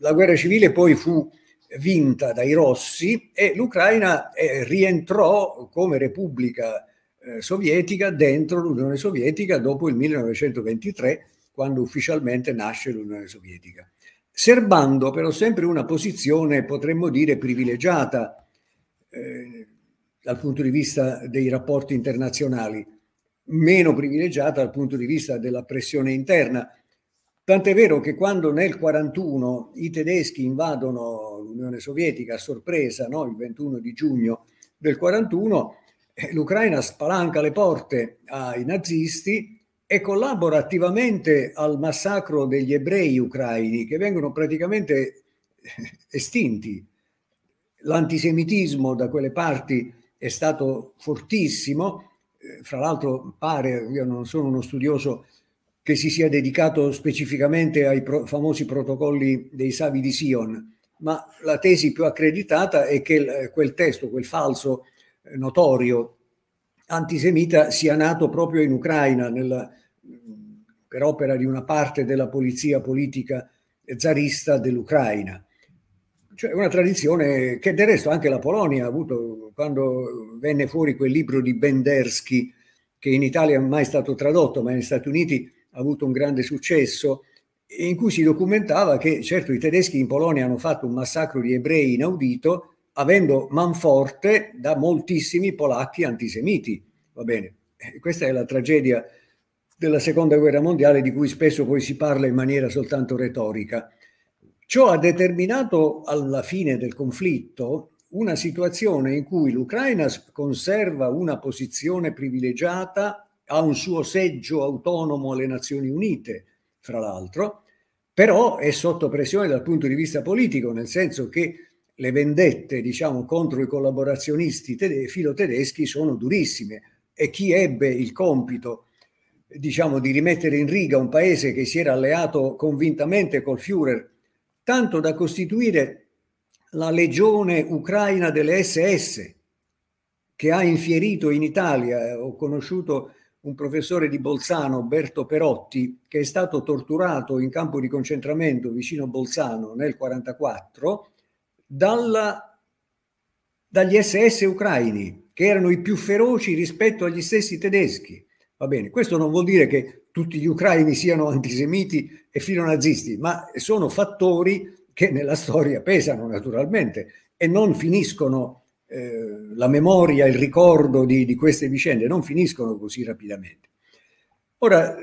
la guerra civile poi fu vinta dai rossi e l'Ucraina eh, rientrò come repubblica eh, sovietica dentro l'Unione Sovietica dopo il 1923, quando ufficialmente nasce l'Unione Sovietica. Serbando però sempre una posizione, potremmo dire, privilegiata eh, dal punto di vista dei rapporti internazionali, meno privilegiata dal punto di vista della pressione interna Tant'è vero che quando nel 1941 i tedeschi invadono l'Unione Sovietica a sorpresa, no? il 21 di giugno del 1941, eh, l'Ucraina spalanca le porte ai nazisti e collabora attivamente al massacro degli ebrei ucraini che vengono praticamente eh, estinti. L'antisemitismo da quelle parti è stato fortissimo, eh, fra l'altro pare, io non sono uno studioso che si sia dedicato specificamente ai pro- famosi protocolli dei Savi di Sion, ma la tesi più accreditata è che l- eh, quel testo, quel falso eh, notorio antisemita sia nato proprio in Ucraina nella, per opera di una parte della polizia politica zarista dell'Ucraina. Cioè una tradizione che del resto anche la Polonia ha avuto quando venne fuori quel libro di Bendersky che in Italia non è mai stato tradotto, ma negli Stati Uniti avuto un grande successo, in cui si documentava che certo i tedeschi in Polonia hanno fatto un massacro di ebrei inaudito, avendo manforte da moltissimi polacchi antisemiti. Va bene, questa è la tragedia della seconda guerra mondiale di cui spesso poi si parla in maniera soltanto retorica. Ciò ha determinato alla fine del conflitto una situazione in cui l'Ucraina conserva una posizione privilegiata ha un suo seggio autonomo alle Nazioni Unite, fra l'altro, però è sotto pressione dal punto di vista politico, nel senso che le vendette diciamo, contro i collaborazionisti tede- filotedeschi sono durissime e chi ebbe il compito diciamo, di rimettere in riga un paese che si era alleato convintamente col Führer, tanto da costituire la legione ucraina delle SS, che ha infierito in Italia. Eh, ho conosciuto un professore di Bolzano, Berto Perotti, che è stato torturato in campo di concentramento vicino Bolzano nel 1944 dagli SS ucraini, che erano i più feroci rispetto agli stessi tedeschi. Va bene, questo non vuol dire che tutti gli ucraini siano antisemiti e nazisti, ma sono fattori che nella storia pesano naturalmente e non finiscono eh, la memoria, il ricordo di, di, queste vicende non finiscono così rapidamente. Ora,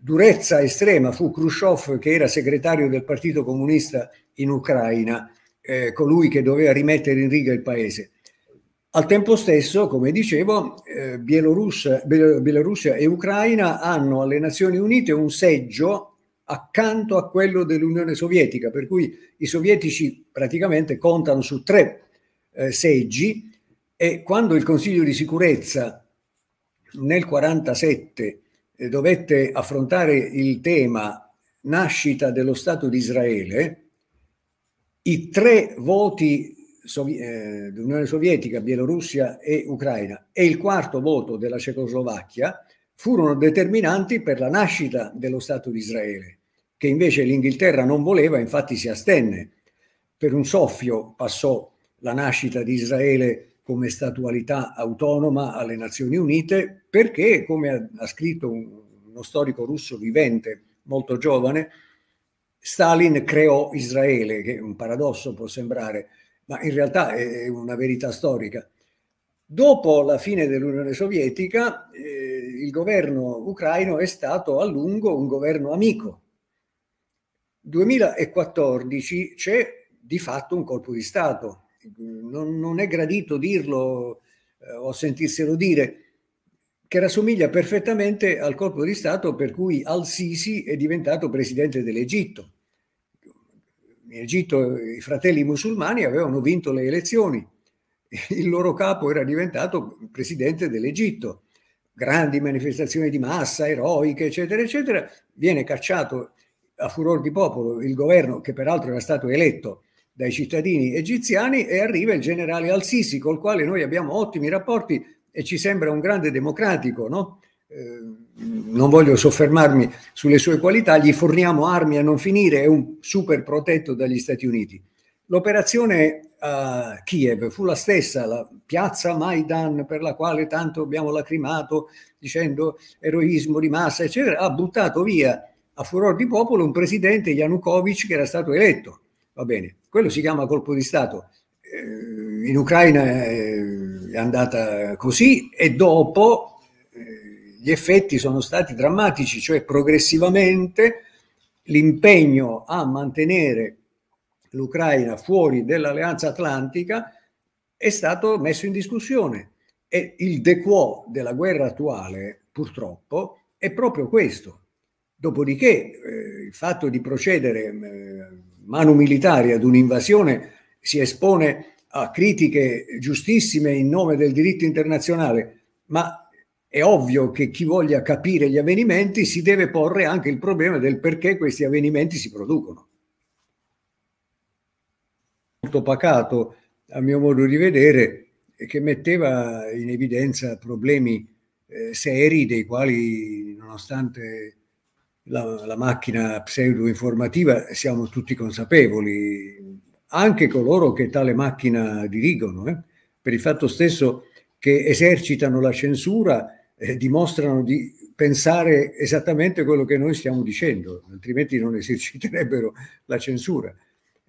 durezza estrema fu Khrushchev che era segretario del Partito Comunista in Ucraina, eh, colui che doveva rimettere in riga il paese. Al tempo stesso, come dicevo, eh, Bielorussia, Bielorussia, e Ucraina hanno alle Nazioni Unite un seggio accanto a quello dell'Unione Sovietica, per cui i sovietici praticamente contano su tre eh, seggi e quando il Consiglio di sicurezza nel 47 eh, dovette affrontare il tema nascita dello Stato di Israele, i tre voti Sovi- eh, dell'Unione Sovietica, Bielorussia e Ucraina e il quarto voto della Cecoslovacchia furono determinanti per la nascita dello Stato di Israele, che invece l'Inghilterra non voleva, infatti si astenne. Per un soffio passò la nascita di Israele come statualità autonoma alle Nazioni Unite, perché, come ha scritto uno storico russo vivente, molto giovane, Stalin creò Israele, che un paradosso può sembrare, ma in realtà è una verità storica. Dopo la fine dell'Unione Sovietica, eh, il governo ucraino è stato a lungo un governo amico. 2014 c'è di fatto un colpo di Stato non, non è gradito dirlo eh, o sentirselo dire, che rassomiglia perfettamente al colpo di Stato per cui al-Sisi è diventato presidente dell'Egitto. In Egitto i fratelli musulmani avevano vinto le elezioni, il loro capo era diventato presidente dell'Egitto. Grandi manifestazioni di massa, eroiche, eccetera, eccetera. Viene cacciato a furor di popolo il governo, che peraltro era stato eletto dai cittadini egiziani e arriva il generale Al-Sisi, col quale noi abbiamo ottimi rapporti e ci sembra un grande democratico, no? eh, non voglio soffermarmi sulle sue qualità, gli forniamo armi a non finire, è un super protetto dagli Stati Uniti. L'operazione a Kiev fu la stessa, la piazza Maidan per la quale tanto abbiamo lacrimato dicendo eroismo di massa, eccetera, ha buttato via a furor di popolo un presidente Yanukovych che era stato eletto Va bene, quello si chiama colpo di Stato. Eh, in Ucraina eh, è andata così e dopo eh, gli effetti sono stati drammatici, cioè progressivamente l'impegno a mantenere l'Ucraina fuori dell'alleanza atlantica è stato messo in discussione e il dequo della guerra attuale purtroppo è proprio questo. Dopodiché eh, il fatto di procedere eh, mano militare ad un'invasione si espone a critiche giustissime in nome del diritto internazionale, ma è ovvio che chi voglia capire gli avvenimenti si deve porre anche il problema del perché questi avvenimenti si producono. Molto pacato, a mio modo di vedere, che metteva in evidenza problemi eh, seri dei quali, nonostante la, la macchina pseudo-informativa siamo tutti consapevoli, anche coloro che tale macchina dirigono, eh, per il fatto stesso che esercitano la censura, eh, dimostrano di pensare esattamente quello che noi stiamo dicendo, altrimenti non eserciterebbero la censura.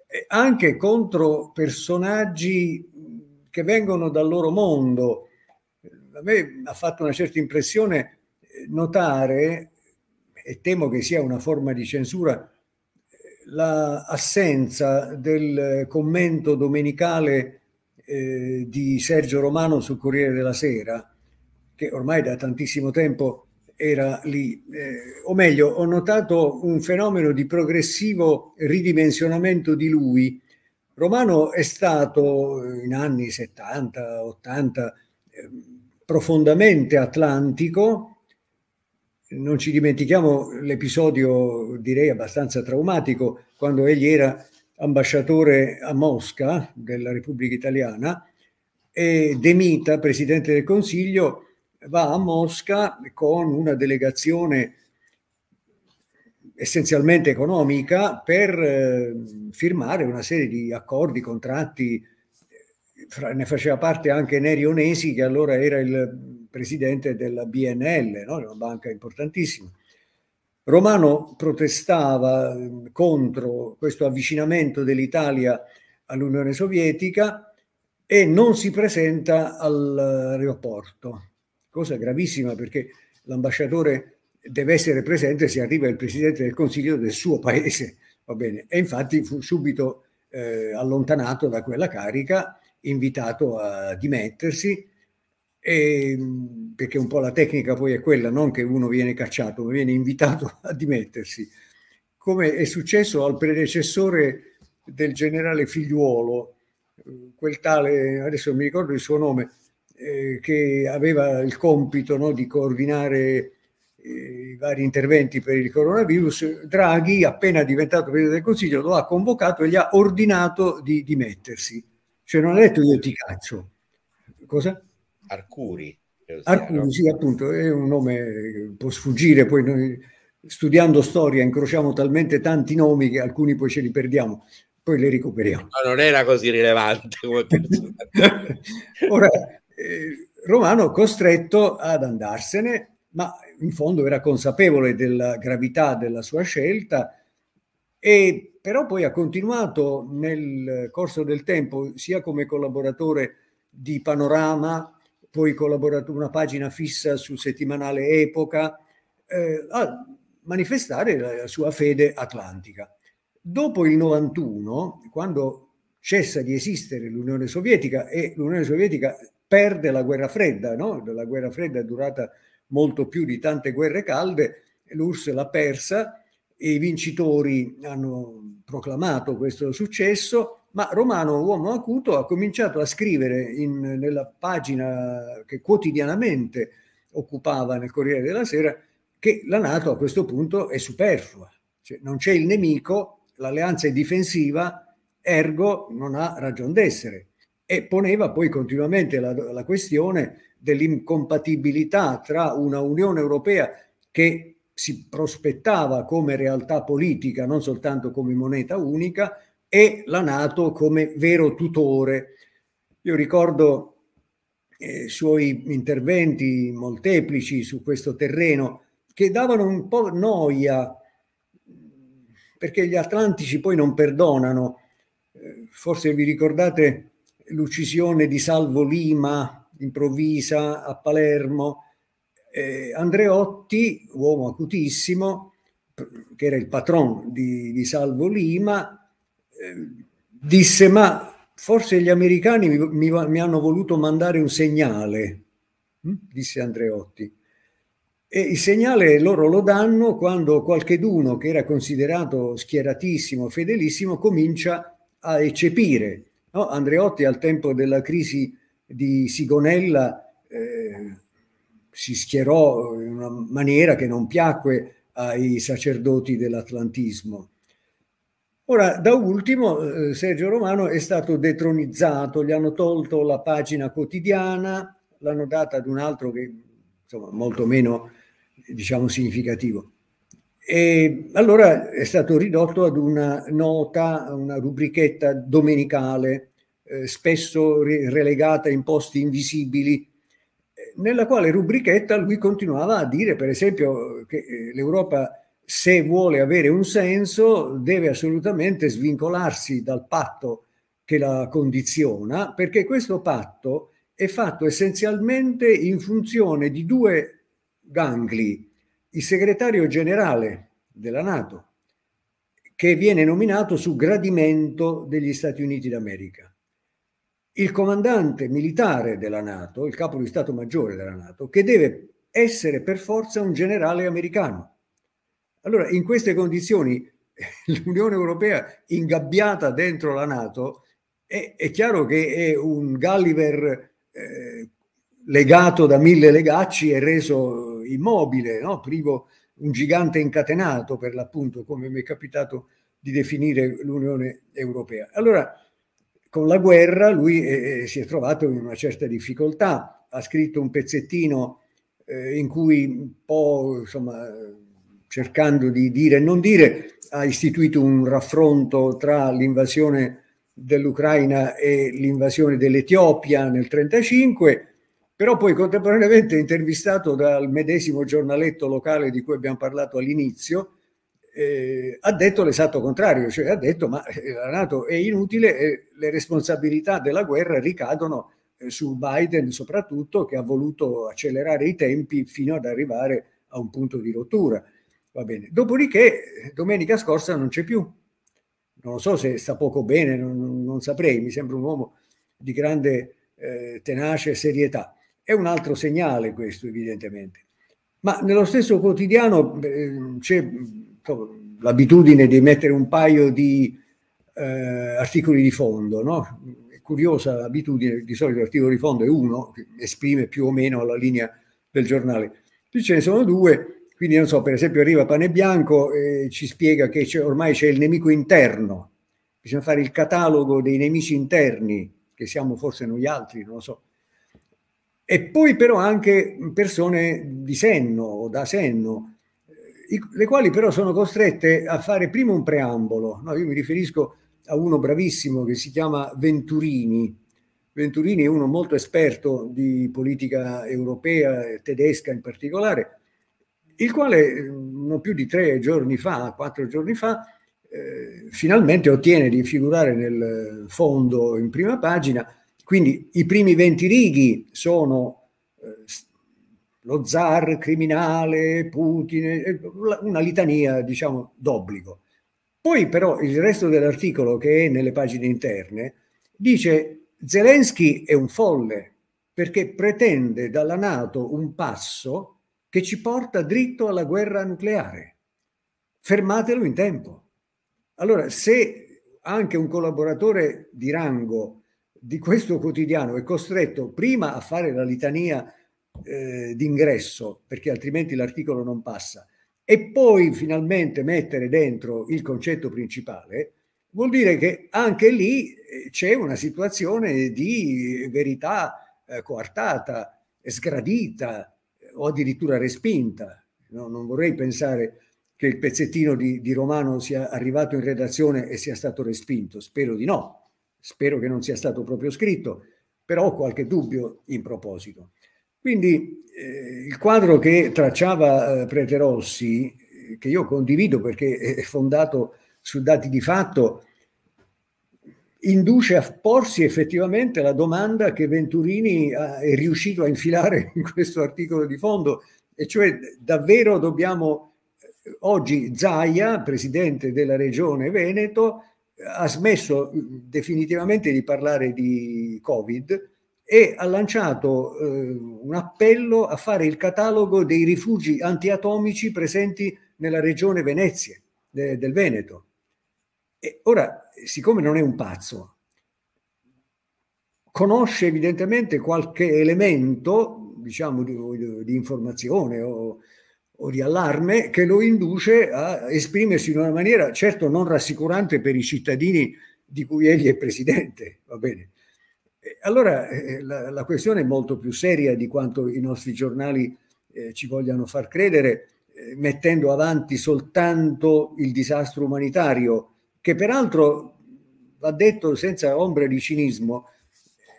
E anche contro personaggi che vengono dal loro mondo. A me ha fatto una certa impressione eh, notare e temo che sia una forma di censura, l'assenza la del commento domenicale eh, di Sergio Romano sul Corriere della Sera, che ormai da tantissimo tempo era lì, eh, o meglio, ho notato un fenomeno di progressivo ridimensionamento di lui. Romano è stato eh, in anni 70, 80 eh, profondamente atlantico, non ci dimentichiamo l'episodio, direi abbastanza traumatico, quando egli era ambasciatore a Mosca della Repubblica Italiana e Demita, presidente del Consiglio, va a Mosca con una delegazione essenzialmente economica per eh, firmare una serie di accordi, contratti, eh, fra, ne faceva parte anche Nerionesi che allora era il presidente della BNL, no? una banca importantissima. Romano protestava ehm, contro questo avvicinamento dell'Italia all'Unione Sovietica e non si presenta all'aeroporto, eh, cosa gravissima perché l'ambasciatore deve essere presente se arriva il presidente del Consiglio del suo paese, va bene? E infatti fu subito eh, allontanato da quella carica, invitato a dimettersi e, ehm, perché un po' la tecnica poi è quella, non che uno viene cacciato, ma viene invitato a dimettersi, come è successo al predecessore del generale figliuolo, eh, quel tale, adesso non mi ricordo il suo nome, eh, che aveva il compito no, di coordinare eh, i vari interventi per il coronavirus, Draghi, appena diventato Presidente del Consiglio, lo ha convocato e gli ha ordinato di dimettersi. Cioè non ha detto io ti caccio. Cosa? Arcuri. Eh, Arcuri, sì, appunto, è un nome che può sfuggire, poi noi studiando storia incrociamo talmente tanti nomi che alcuni poi ce li perdiamo, poi li recuperiamo. Ma non era così rilevante come Ora, eh, Romano costretto ad andarsene, ma in fondo era consapevole della gravità della sua scelta, e però poi ha continuato nel corso del tempo, sia come collaboratore di Panorama, poi collaborato una pagina fissa sul settimanale Epoca, eh, a manifestare la sua fede atlantica. Dopo il 91, quando cessa di esistere l'Unione Sovietica e l'Unione Sovietica perde la guerra fredda, no? la guerra fredda è durata molto più di tante guerre calde, l'URSS l'ha persa, i vincitori hanno proclamato questo successo, ma Romano, uomo acuto, ha cominciato a scrivere in, nella pagina che quotidianamente occupava nel Corriere della Sera che la Nato a questo punto è superflua, cioè non c'è il nemico, l'alleanza è difensiva, ergo non ha ragion d'essere. E poneva poi continuamente la, la questione dell'incompatibilità tra una Unione Europea che si prospettava come realtà politica, non soltanto come moneta unica, e la Nato come vero tutore. Io ricordo eh, suoi interventi molteplici su questo terreno che davano un po' noia perché gli atlantici poi non perdonano. Eh, forse vi ricordate l'uccisione di Salvo Lima improvvisa a Palermo. Eh, Andreotti, uomo acutissimo, che era il patron di, di Salvo Lima, Ehm, disse ma forse gli americani mi, mi, mi, hanno voluto mandare un segnale, mm, disse Andreotti. E il segnale loro lo danno quando qualcheduno che era considerato schieratissimo, fedelissimo, comincia a eccepire. No? Andreotti al tempo della crisi di Sigonella eh, si schierò in una maniera che non piacque ai sacerdoti dell'atlantismo Ora, da ultimo, eh, Sergio Romano è stato detronizzato, gli hanno tolto la pagina quotidiana, l'hanno data ad un altro che, insomma, molto meno, diciamo, significativo. E allora è stato ridotto ad una nota, una rubrichetta domenicale, eh, spesso re relegata in posti invisibili, eh, nella quale rubrichetta lui continuava a dire, per esempio, che eh, l'Europa se vuole avere un senso, deve assolutamente svincolarsi dal patto che la condiziona, perché questo patto è fatto essenzialmente in funzione di due gangli, il segretario generale della Nato, che viene nominato su gradimento degli Stati Uniti d'America. Il comandante militare della Nato, il capo di Stato Maggiore della Nato, che deve essere per forza un generale americano allora, in queste condizioni, l'Unione Europea ingabbiata dentro la Nato è, è chiaro che è un Gulliver eh, legato da mille legacci e reso immobile, no? privo un gigante incatenato per l'appunto, come mi è capitato di definire l'Unione Europea. Allora, con la guerra lui eh, eh si è trovato in una certa difficoltà, ha scritto un pezzettino eh, in cui un po' insomma cercando di dire e non dire, ha istituito un raffronto tra l'invasione dell'Ucraina e l'invasione dell'Etiopia nel 1935, però poi contemporaneamente intervistato dal medesimo giornaletto locale di cui abbiamo parlato all'inizio, eh, ha detto l'esatto contrario, cioè ha detto ma eh, la Nato è inutile e le responsabilità della guerra ricadono eh, su Biden soprattutto che ha voluto accelerare i tempi fino ad arrivare a un punto di rottura. Va bene. Dopodiché, domenica scorsa non c'è più. Non lo so se sta poco bene, non, non saprei. Mi sembra un uomo di grande eh, tenace serietà. È un altro segnale questo, evidentemente. Ma nello stesso quotidiano eh, c'è l'abitudine di mettere un paio di eh, articoli di fondo, no? È curiosa l'abitudine, di solito l'articolo di fondo è uno, che esprime più o meno la linea del giornale. Qui ce ne sono due, quindi, non so, per esempio arriva Pane Bianco e ci spiega che ormai c'è il nemico interno, bisogna fare il catalogo dei nemici interni, che siamo forse noi altri, non lo so. E poi però anche persone di senno o da senno, le quali però sono costrette a fare prima un preambolo. No, io mi riferisco a uno bravissimo che si chiama Venturini. Venturini è uno molto esperto di politica europea, tedesca in particolare, il quale mm, non più di tre giorni fa, quattro giorni fa, eh, finalmente ottiene di figurare nel fondo in prima pagina. Quindi i primi 20 righi sono eh, lo zar criminale, Putin, eh, una litania diciamo d'obbligo. Poi però il resto dell'articolo che è nelle pagine interne dice Zelensky è un folle perché pretende dalla Nato un passo che ci porta dritto alla guerra nucleare. Fermatelo in tempo. Allora, se anche un collaboratore di rango di questo quotidiano è costretto prima a fare la litania eh, d'ingresso, perché altrimenti l'articolo non passa, e poi finalmente mettere dentro il concetto principale, vuol dire che anche lì eh, c'è una situazione di verità eh, coartata, sgradita, o addirittura respinta. No, non vorrei pensare che il pezzettino di, di, Romano sia arrivato in redazione e sia stato respinto. Spero di no, spero che non sia stato proprio scritto, però ho qualche dubbio in proposito. Quindi eh, il quadro che tracciava eh, Prete Rossi, eh, che io condivido perché è fondato su dati di fatto, induce a porsi effettivamente la domanda che Venturini eh, è riuscito a infilare in questo articolo di fondo, e cioè davvero dobbiamo eh, oggi Zaia, presidente della regione Veneto, eh, ha smesso mm, definitivamente di parlare di Covid e ha lanciato eh, un appello a fare il catalogo dei rifugi antiatomici presenti nella regione Venezia, de, del Veneto. E ora, siccome non è un pazzo, conosce evidentemente qualche elemento, diciamo, di, di informazione o, o di allarme che lo induce a esprimersi in una maniera certo non rassicurante per i cittadini di cui egli è presidente, va bene. Allora eh, la, la questione è molto più seria di quanto i nostri giornali eh, ci vogliano far credere, eh, mettendo avanti soltanto il disastro umanitario che peraltro, va detto senza ombra di cinismo,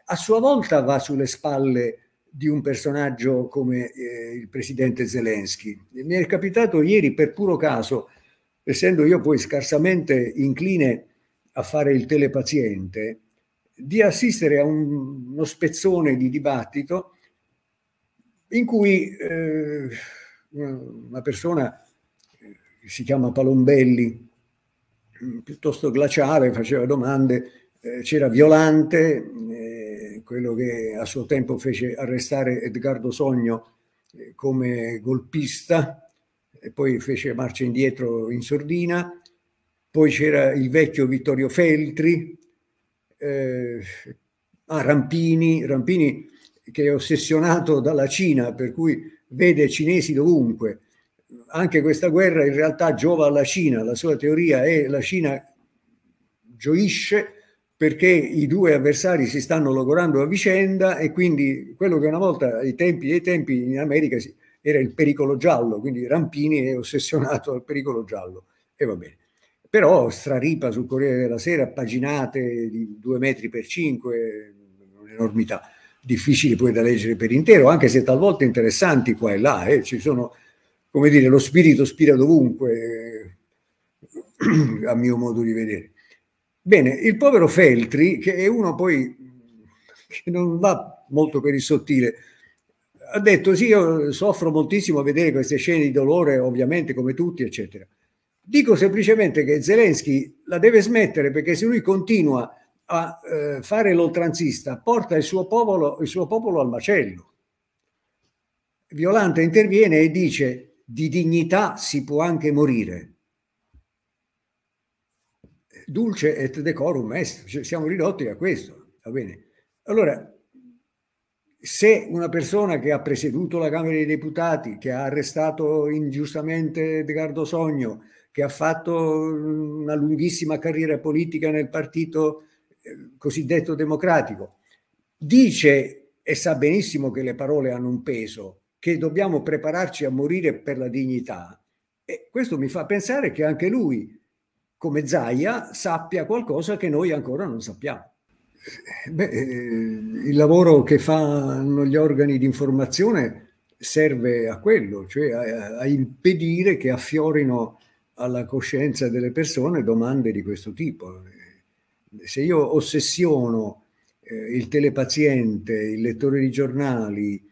a sua volta va sulle spalle di un personaggio come eh, il presidente Zelensky. Mi è capitato ieri per puro caso, essendo io poi scarsamente incline a fare il telepaziente, di assistere a un, uno spezzone di dibattito in cui eh, una persona eh, si chiama Palombelli, Mm, piuttosto glaciale, faceva domande, eh, c'era Violante, eh, quello che a suo tempo fece arrestare Edgardo Sogno eh, come golpista e poi fece marcia indietro in sordina, poi c'era il vecchio Vittorio Feltri, eh, ah, Rampini, Rampini che è ossessionato dalla Cina, per cui vede cinesi dovunque, anche questa guerra in realtà giova alla Cina, la sua teoria è che la Cina gioisce perché i due avversari si stanno logorando a vicenda e quindi quello che una volta ai tempi dei tempi in America era il pericolo giallo, quindi Rampini è ossessionato dal pericolo giallo e va bene. Però straripa sul Corriere della Sera paginate di due metri per cinque, un'enormità difficile poi da leggere per intero, anche se talvolta interessanti qua e là, eh, ci sono come dire, lo spirito spira dovunque, eh, a mio modo di vedere. Bene, il povero Feltri, che è uno poi che non va molto per il sottile, ha detto sì, io soffro moltissimo a vedere queste scene di dolore, ovviamente come tutti, eccetera. Dico semplicemente che Zelensky la deve smettere perché se lui continua a eh, fare l'oltranzista porta il suo, popolo, il suo popolo al macello. Violante interviene e dice di dignità si può anche morire. Dulce et decorum est, cioè siamo ridotti a questo, va bene? Allora, se una persona che ha presieduto la Camera dei Deputati, che ha arrestato ingiustamente Edgardo Sogno, che ha fatto una lunghissima carriera politica nel partito eh, cosiddetto democratico, dice e sa benissimo che le parole hanno un peso, che dobbiamo prepararci a morire per la dignità. E questo mi fa pensare che anche lui, come Zaia, sappia qualcosa che noi ancora non sappiamo. Beh, eh, il lavoro che fanno gli organi di informazione serve a quello, cioè a, a impedire che affiorino alla coscienza delle persone domande di questo tipo. Se io ossessiono eh, il telepaziente, il lettore di giornali,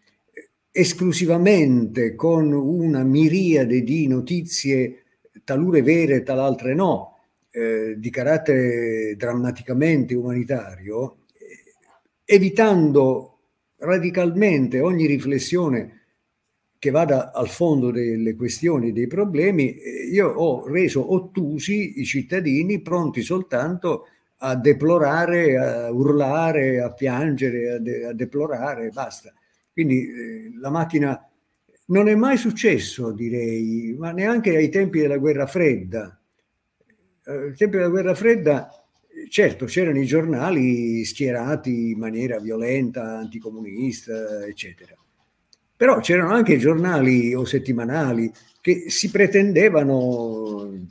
esclusivamente con una miriade di notizie, talure vere, talaltre no, eh, di carattere drammaticamente umanitario, eh, evitando radicalmente ogni riflessione che vada al fondo delle questioni, dei problemi, eh, io ho reso ottusi i cittadini pronti soltanto a deplorare, a urlare, a piangere, a, de a deplorare, basta. Quindi eh, la macchina non è mai successo, direi, ma neanche ai tempi della guerra fredda. Eh, ai tempi della guerra fredda, eh, certo, c'erano i giornali schierati in maniera violenta, anticomunista, eccetera. Però c'erano anche giornali o settimanali che si pretendevano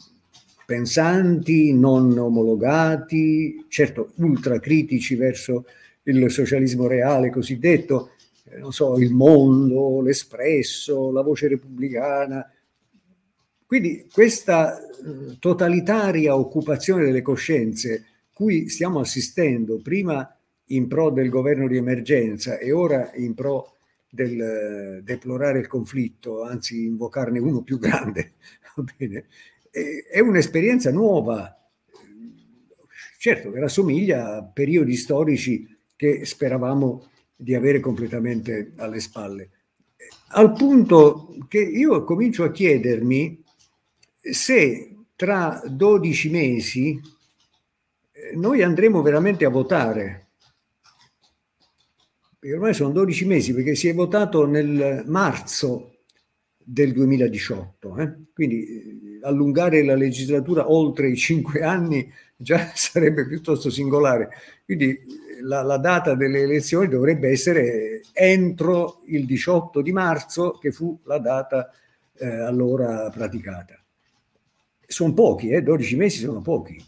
pensanti, non omologati, certo ultracritici verso il socialismo reale cosiddetto, non so, il mondo, l'espresso, la voce repubblicana. Quindi questa eh, totalitaria occupazione delle coscienze cui stiamo assistendo prima in pro del governo di emergenza e ora in pro del eh, deplorare il conflitto, anzi invocarne uno più grande, Va bene. è un'esperienza nuova. Certo che rassomiglia a periodi storici che speravamo di avere completamente alle spalle. Al punto che io comincio a chiedermi se tra 12 mesi eh, noi andremo veramente a votare. Perché ormai sono 12 mesi perché si è votato nel marzo del 2018, eh? quindi eh, allungare la legislatura oltre i 5 anni già sarebbe piuttosto singolare. Quindi la, la, data delle elezioni dovrebbe essere entro il 18 di marzo, che fu la data eh, allora praticata. Sono pochi, eh, 12 mesi sono pochi,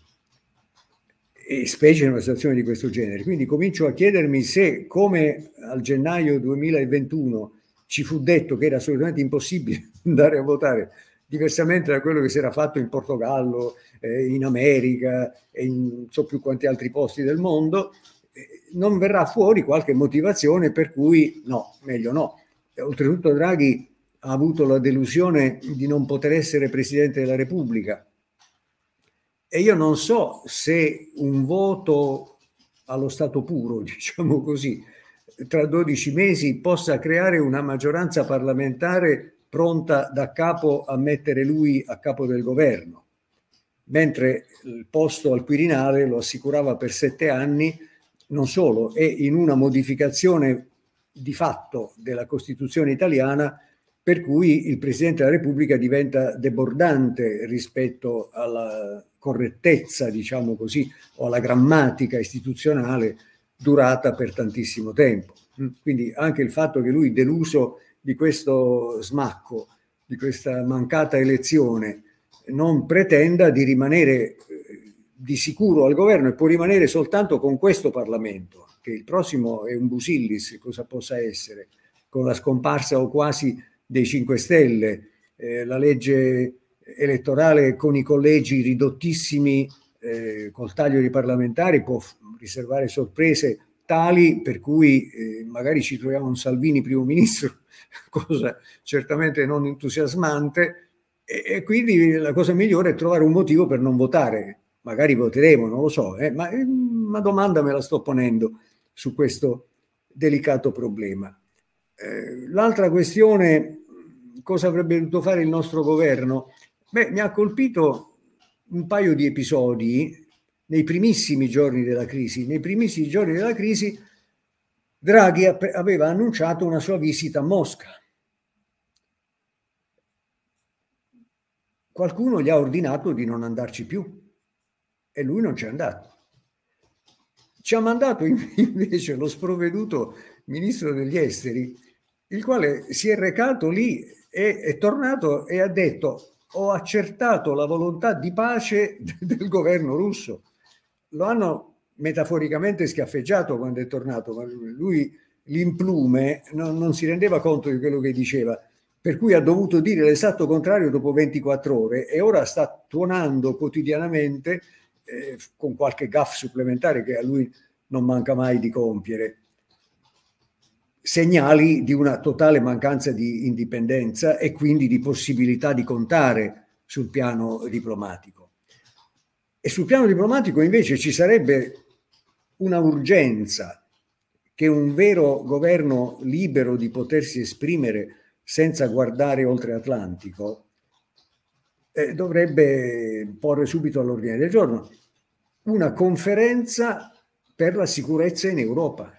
e specie in una situazione di questo genere. Quindi comincio a chiedermi se, come al gennaio 2021 ci fu detto che era assolutamente impossibile andare a votare, diversamente da quello che si era fatto in Portogallo, eh, in America e in non so più quanti altri posti del mondo, eh, non verrà fuori qualche motivazione per cui no, meglio no. Oltretutto Draghi ha avuto la delusione di non poter essere Presidente della Repubblica e io non so se un voto allo stato puro, diciamo così, tra 12 mesi possa creare una maggioranza parlamentare pronta da capo a mettere lui a capo del governo, mentre il posto al Quirinale lo assicurava per sette anni non solo, è in una modificazione di fatto della Costituzione italiana per cui il Presidente della Repubblica diventa debordante rispetto alla correttezza, diciamo così, o alla grammatica istituzionale durata per tantissimo tempo. Mm? Quindi anche il fatto che lui, deluso di questo smacco, di questa mancata elezione, non pretenda di rimanere di sicuro al governo e può rimanere soltanto con questo Parlamento, che il prossimo è un busillis, cosa possa essere, con la scomparsa o quasi dei 5 Stelle, eh, la legge elettorale con i collegi ridottissimi eh, col taglio di parlamentari può riservare sorprese tali per cui eh, magari ci troviamo un Salvini primo ministro, cosa certamente non entusiasmante, e, e quindi la cosa migliore è trovare un motivo per non votare magari voteremo, non lo so, eh, ma eh, una domanda me la sto ponendo su questo delicato problema. Eh, l'altra questione, cosa avrebbe dovuto fare il nostro governo? Beh, mi ha colpito un paio di episodi nei primissimi giorni della crisi. Nei primissimi giorni della crisi Draghi aveva annunciato una sua visita a Mosca. Qualcuno gli ha ordinato di non andarci più e lui non c'è andato. Ci ha mandato invece lo sprovveduto ministro degli esteri, il quale si è recato lì e è tornato e ha detto ho accertato la volontà di pace del governo russo. Lo hanno metaforicamente schiaffeggiato quando è tornato, ma lui l'implume non, non si rendeva conto di quello che diceva per cui ha dovuto dire l'esatto contrario dopo 24 ore e ora sta tuonando quotidianamente eh, con qualche gaff supplementare che a lui non manca mai di compiere. Segnali di una totale mancanza di indipendenza e quindi di possibilità di contare sul piano diplomatico. E sul piano diplomatico invece ci sarebbe una urgenza che un vero governo libero di potersi esprimere senza guardare oltre Atlantico eh, dovrebbe porre subito all'ordine del giorno una conferenza per la sicurezza in Europa.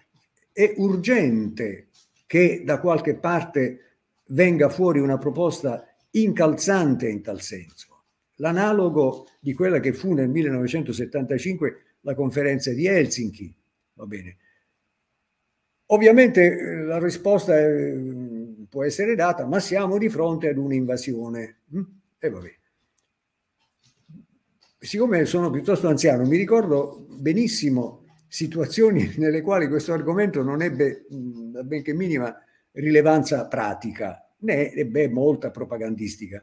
È urgente che da qualche parte venga fuori una proposta incalzante in tal senso, l'analogo di quella che fu nel 1975 la conferenza di Helsinki. Va bene. Ovviamente eh, la risposta eh, può essere data, ma siamo di fronte ad un'invasione. Mm? E va bene siccome sono piuttosto anziano, mi ricordo benissimo situazioni nelle quali questo argomento non ebbe la benché minima rilevanza pratica, né ebbe molta propagandistica.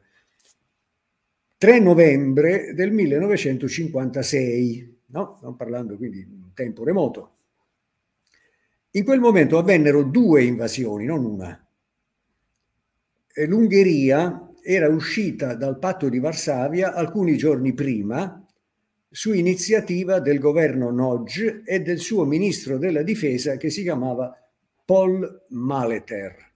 3 novembre del 1956, no? stiamo parlando quindi di un tempo remoto. In quel momento avvennero due invasioni, non una. L'Ungheria era uscita dal patto di Varsavia alcuni giorni prima su iniziativa del governo Nodge e del suo ministro della difesa che si chiamava Paul Maleter.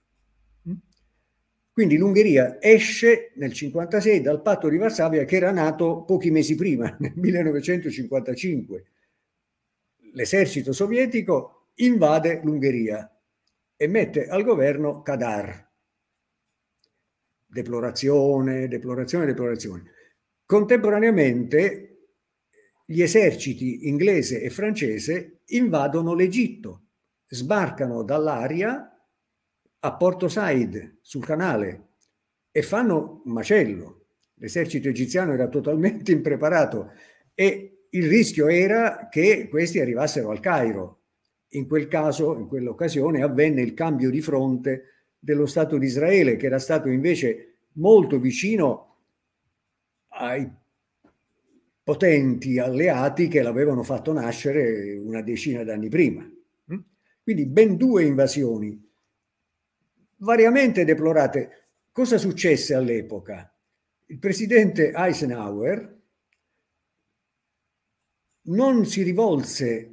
Quindi l'Ungheria esce nel 1956 dal patto di Varsavia che era nato pochi mesi prima, nel 1955. L'esercito sovietico invade l'Ungheria e mette al governo Kadar deplorazione, deplorazione, deplorazione. Contemporaneamente gli eserciti inglese e francese invadono l'Egitto, sbarcano dall'aria a Porto Said sul canale e fanno un macello. L'esercito egiziano era totalmente impreparato e il rischio era che questi arrivassero al Cairo. In quel caso, in quell'occasione, avvenne il cambio di fronte dello Stato di Israele, che era stato invece molto vicino ai potenti alleati che l'avevano fatto nascere una decina d'anni prima. Mm? Quindi ben due invasioni, variamente deplorate. Cosa successe all'epoca? Il presidente Eisenhower non si rivolse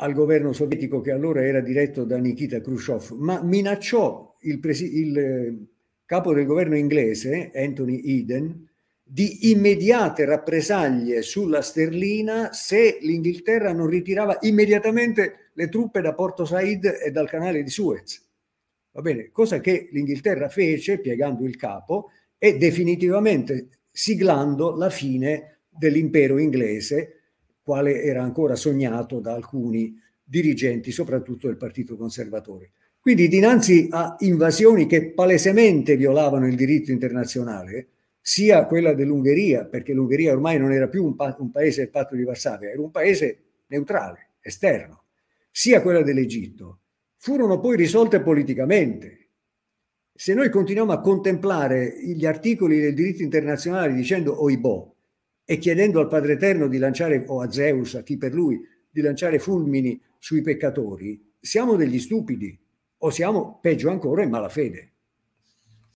al governo sovietico che allora era diretto da Nikita Khrushchev, ma minacciò il, il eh, capo del governo inglese, Anthony Eden, di immediate rappresaglie sulla sterlina se l'Inghilterra non ritirava immediatamente le truppe da Porto Said e dal canale di Suez. Va bene, cosa che l'Inghilterra fece piegando il capo e definitivamente siglando la fine dell'impero inglese, quale era ancora sognato da alcuni dirigenti, soprattutto del Partito Conservatore. Quindi dinanzi a invasioni che palesemente violavano il diritto internazionale, sia quella dell'Ungheria, perché l'Ungheria ormai non era più un, pa un paese del patto di Varsavia, era un paese neutrale, esterno, sia quella dell'Egitto, furono poi risolte politicamente, se noi continuiamo a contemplare gli articoli del diritto internazionale dicendo oibò e chiedendo al Padre Eterno di lanciare, o a Zeus, a chi per lui, di lanciare fulmini sui peccatori, siamo degli stupidi o siamo peggio ancora in malafede.